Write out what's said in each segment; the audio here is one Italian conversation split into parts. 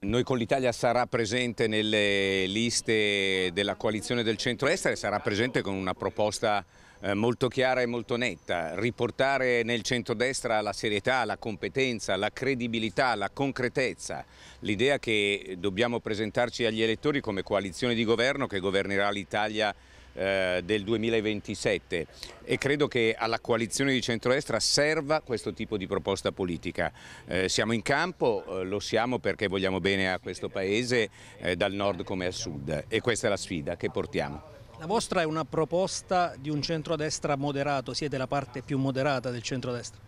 Noi con l'Italia sarà presente nelle liste della coalizione del centro-est e sarà presente con una proposta eh, molto chiara e molto netta, riportare nel centrodestra la serietà, la competenza, la credibilità, la concretezza, l'idea che dobbiamo presentarci agli elettori come coalizione di governo che governerà l'Italia eh, del 2027 e credo che alla coalizione di centrodestra serva questo tipo di proposta politica. Eh, siamo in campo, eh, lo siamo perché vogliamo bene a questo Paese eh, dal nord come al sud e questa è la sfida che portiamo. La vostra è una proposta di un centrodestra moderato, siete la parte più moderata del centrodestra?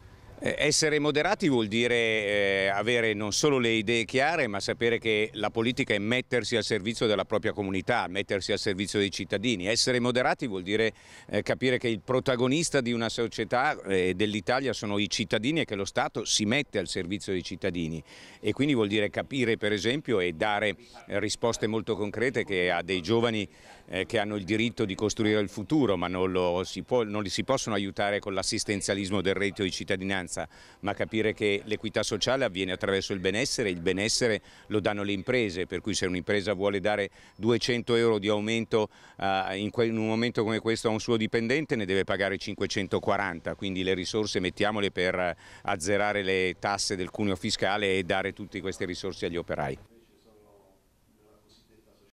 Eh, essere moderati vuol dire eh, avere non solo le idee chiare, ma sapere che la politica è mettersi al servizio della propria comunità, mettersi al servizio dei cittadini. Essere moderati vuol dire eh, capire che il protagonista di una società eh, e eh, dell'Italia sono i cittadini e che lo Stato si mette al servizio dei cittadini. E quindi vuol dire capire, per esempio, e dare risposte molto concrete che a dei giovani eh, che hanno il diritto di costruire il futuro, ma non, si può, non li si possono aiutare con l'assistenzialismo del reddito di cittadinanza, ma capire che l'equità sociale avviene attraverso il benessere, il benessere lo danno le imprese, per cui se un'impresa vuole dare 200 euro di aumento eh, in, in un momento come questo a un suo dipendente ne deve pagare 540, quindi le risorse mettiamole per eh, azzerare le tasse del cuneo fiscale e dare tutte queste risorse agli operai.